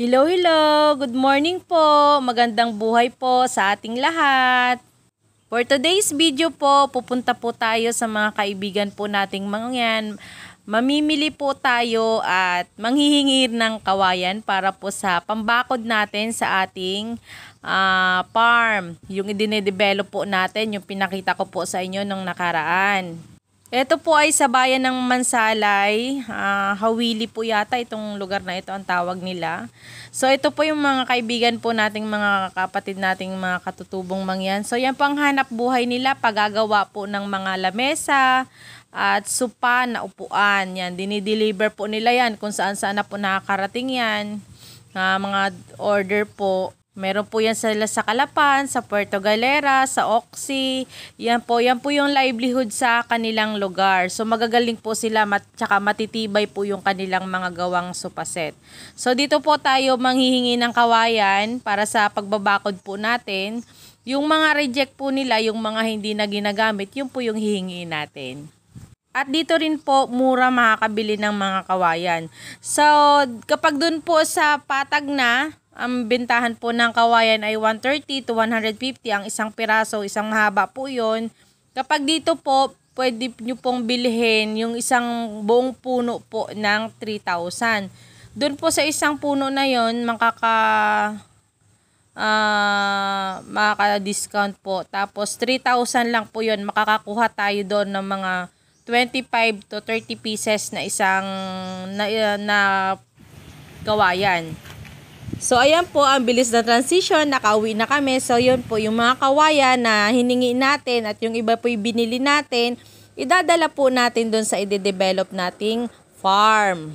Hello, hello! Good morning po! Magandang buhay po sa ating lahat! For today's video po, pupunta po tayo sa mga kaibigan po nating mga yan. Mamimili po tayo at manghihingi ng kawayan para po sa pambakod natin sa ating uh, farm. Yung i-develop po natin, yung pinakita ko po sa inyo nung nakaraan. Ito po ay sa bayan ng Mansalay, uh, Hawili po yata itong lugar na ito ang tawag nila. So ito po yung mga kaibigan po nating mga kapatid nating mga katutubong mangyan. So yan po ang hanap buhay nila, paggagawa po ng mga lamesa at supa na upuan. Yan, dinideliver po nila yan kung saan saan na po nakakarating yan. Uh, mga order po. Meron po yan sila sa Kalapan, sa Puerto Galera, sa Oxy. Yan po, yan po yung livelihood sa kanilang lugar. So magagaling po sila mat, tsaka matitibay po yung kanilang mga gawang supaset. So dito po tayo manghihingi ng kawayan para sa pagbabakod po natin. Yung mga reject po nila, yung mga hindi na ginagamit, yun po yung hihingi natin. At dito rin po, mura makakabili ng mga kawayan. So, kapag dun po sa patag na, ang bintahan po ng kawayan ay 130 to 150 ang isang piraso, isang mahaba po 'yon. Kapag dito po, pwede niyo pong bilhin yung isang buong puno po ng 3,000. Doon po sa isang puno na 'yon, makaka uh, makaka-discount po. Tapos 3,000 lang po 'yon, makakakuha tayo doon ng mga 25 to 30 pieces na isang na, na kawayan. So, ayan po, ang bilis na transition. Nakauwi na kami. So, yun po, yung mga kawayan na hiningi natin at yung iba po yung binili natin, idadala po natin doon sa i develop nating farm.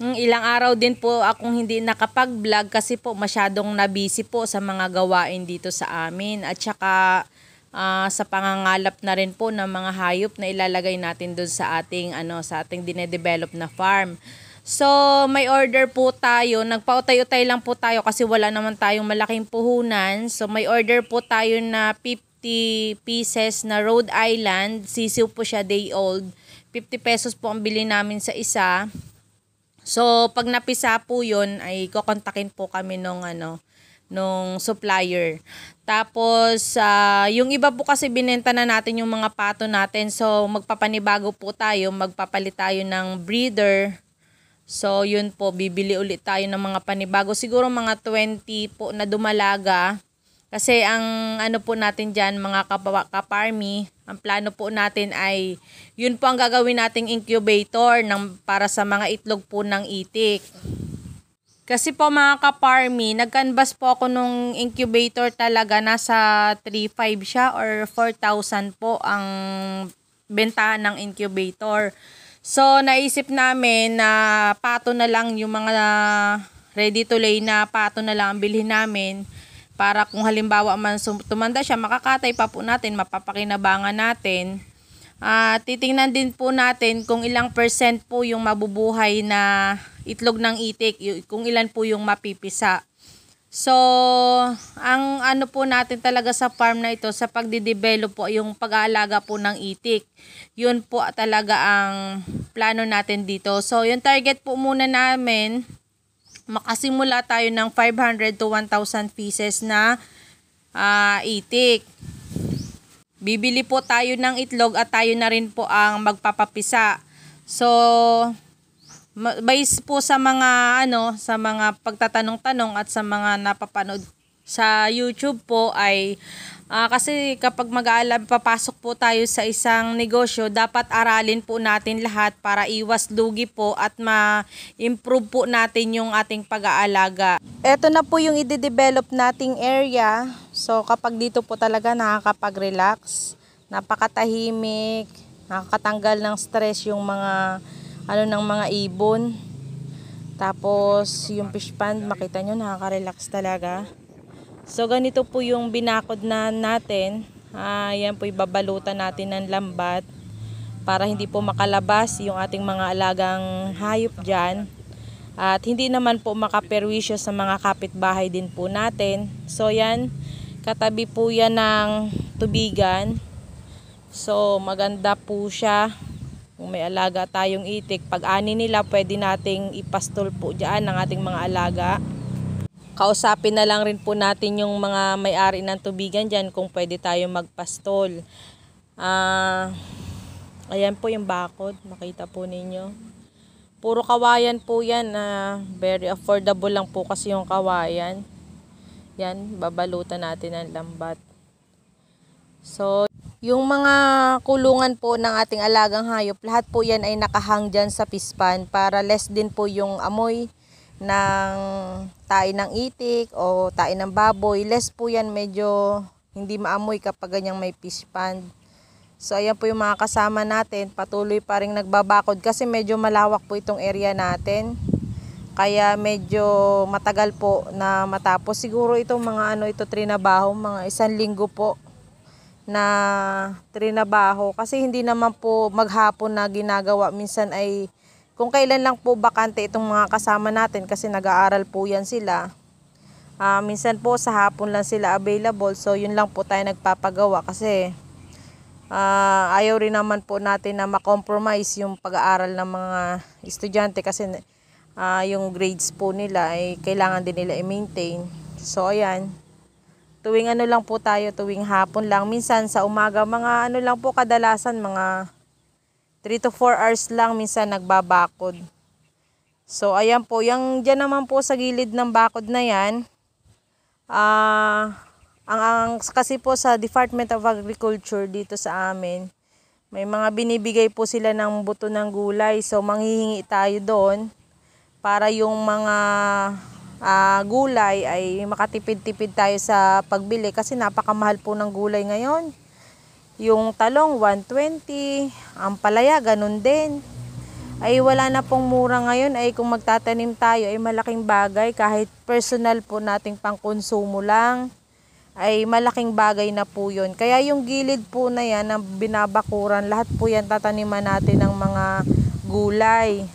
Hmm, ilang araw din po akong hindi nakapag-vlog kasi po masyadong nabisi po sa mga gawain dito sa amin. At saka uh, sa pangangalap na rin po ng mga hayop na ilalagay natin doon sa ating, ano, sa ating dinedevelop na farm. So, may order po tayo. Nagpautay-utay lang po tayo kasi wala naman tayong malaking puhunan. So, may order po tayo na 50 pieces na Rhode Island. Sisiw po siya day old. 50 pesos po ang bili namin sa isa. So, pag napisa po yun, ay kokontakin po kami nung ano, nung supplier. Tapos, uh, yung iba po kasi binenta na natin yung mga pato natin. So, magpapanibago po tayo. Magpapalit tayo ng breeder So, yun po, bibili ulit tayo ng mga panibago. Siguro mga 20 po na dumalaga. Kasi ang ano po natin dyan, mga kap kaparmi, ang plano po natin ay, yun po ang gagawin nating incubator ng, para sa mga itlog po ng itik. Kasi po mga kaparmi, nagkanbas po ako nung incubator talaga, nasa 3.5 siya or 4,000 po ang bentahan ng incubator. So, naisip namin na pato na lang yung mga ready to lay na pato na lang ang bilhin namin para kung halimbawa man tumanda siya, makakatay pa po natin, mapapakinabangan natin. Uh, titingnan din po natin kung ilang percent po yung mabubuhay na itlog ng itik, kung ilan po yung mapipisa. So, ang ano po natin talaga sa farm na ito, sa pagdidevelop po, yung pag-aalaga po ng itik. Yun po talaga ang plano natin dito. So, yung target po muna namin, makasimula tayo ng 500 to 1,000 pieces na uh, itik. Bibili po tayo ng itlog at tayo na rin po ang magpapapisa. So, based po sa mga ano sa mga pagtatanong-tanong at sa mga napapanood sa YouTube po ay uh, kasi kapag mag-aalam papasok po tayo sa isang negosyo dapat aralin po natin lahat para iwas lugi po at ma-improve po natin yung ating pag-aalaga. Ito na po yung i-develop nating area. So kapag dito po talaga nakakapag-relax, napakatahimik, nakakatanggal ng stress yung mga ano ng mga ibon. Tapos yung fish pond, makita nyo nakaka-relax talaga. So ganito po yung binakod na natin. Ayan ah, po ibabalutan natin ng lambat para hindi po makalabas yung ating mga alagang hayop dyan. At hindi naman po makaperwisyo sa mga kapitbahay din po natin. So yan, katabi po yan ng tubigan. So maganda po siya. Kung may alaga tayong itik, pag-ani nila pwede nating ipastol po dyan ng ating mga alaga. Kausapin na lang rin po natin yung mga may-ari ng tubigan dyan kung pwede tayong magpastol. Ah, uh, ayan po yung bakod, makita po ninyo. Puro kawayan po yan, uh, very affordable lang po kasi yung kawayan. Yan, babalutan natin ng lambat. So, yung mga kulungan po ng ating alagang hayop, lahat po yan ay nakahang dyan sa pispan para less din po yung amoy ng tae ng itik o tae ng baboy. Less po yan medyo hindi maamoy kapag ganyang may pispan. So ayan po yung mga kasama natin, patuloy pa rin nagbabakod kasi medyo malawak po itong area natin. Kaya medyo matagal po na matapos. Siguro itong mga ano ito trinabaho, mga isang linggo po na trinabaho kasi hindi naman po maghapon na ginagawa minsan ay kung kailan lang po bakante itong mga kasama natin kasi nag-aaral po yan sila uh, minsan po sa hapon lang sila available so yun lang po tayo nagpapagawa kasi uh, ayaw rin naman po natin na makompromise yung pag-aaral ng mga estudyante kasi uh, yung grades po nila ay kailangan din nila i-maintain so ayan Tuwing ano lang po tayo, tuwing hapon lang. Minsan sa umaga, mga ano lang po kadalasan, mga 3 to 4 hours lang minsan nagbabakod. So ayan po, yung dyan naman po sa gilid ng bakod na yan, ah... Uh, ang, ang kasi po sa Department of Agriculture dito sa amin, may mga binibigay po sila ng buto ng gulay. So manghihingi tayo doon para yung mga uh, gulay ay makatipid-tipid tayo sa pagbili kasi napakamahal po ng gulay ngayon. Yung talong 120, ang palaya ganun din. Ay wala na pong mura ngayon ay kung magtatanim tayo ay malaking bagay kahit personal po nating pangkonsumo lang ay malaking bagay na po yun. Kaya yung gilid po na yan, ang binabakuran, lahat po yan tataniman natin ng mga gulay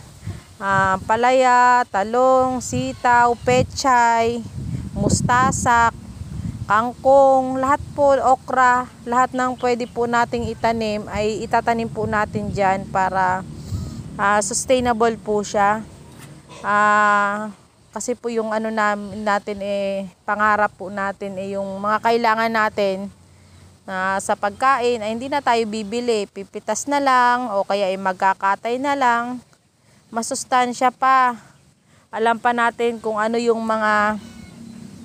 uh, palaya, talong, sitaw, pechay, mustasak, kangkong, lahat po, okra, lahat ng pwede po nating itanim ay itatanim po natin dyan para uh, sustainable po siya. Uh, kasi po yung ano namin, natin eh, pangarap po natin eh, yung mga kailangan natin na uh, sa pagkain ay hindi na tayo bibili, pipitas na lang o kaya ay eh, magkakatay na lang masustansya pa. Alam pa natin kung ano yung mga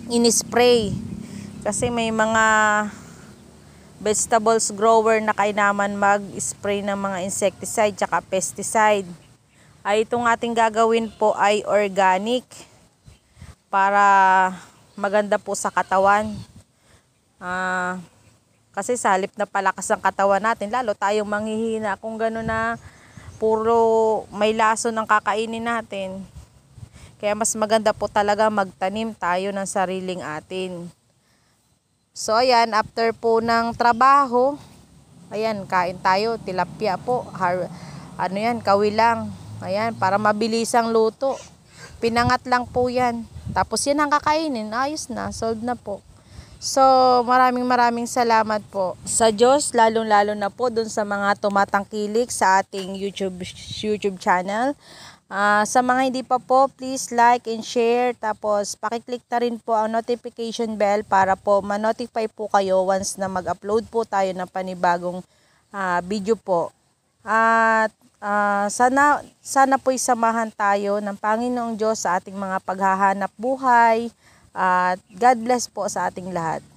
in-spray. Kasi may mga vegetables grower na kainaman mag-spray ng mga insecticide at pesticide. Ay itong ating gagawin po ay organic para maganda po sa katawan. Ah, kasi sa halip na palakas ng katawan natin, lalo tayong manghihina kung gano'n na puro may laso ng kakainin natin. Kaya mas maganda po talaga magtanim tayo ng sariling atin. So ayan, after po ng trabaho, ayan, kain tayo, tilapia po, har ano yan, kawilang. Ayan, para mabilisang luto. Pinangat lang po yan. Tapos yan ang kakainin, ayos na, solved na po. So, maraming maraming salamat po sa Diyos, lalong-lalo na po dun sa mga tumatangkilik sa ating YouTube, YouTube channel. Uh, sa mga hindi pa po, please like and share. Tapos, pakiclick na rin po ang notification bell para po manotify po kayo once na mag-upload po tayo ng panibagong uh, video po. At uh, sana, sana po'y samahan tayo ng Panginoong Diyos sa ating mga paghahanap buhay at God bless po sa ating lahat.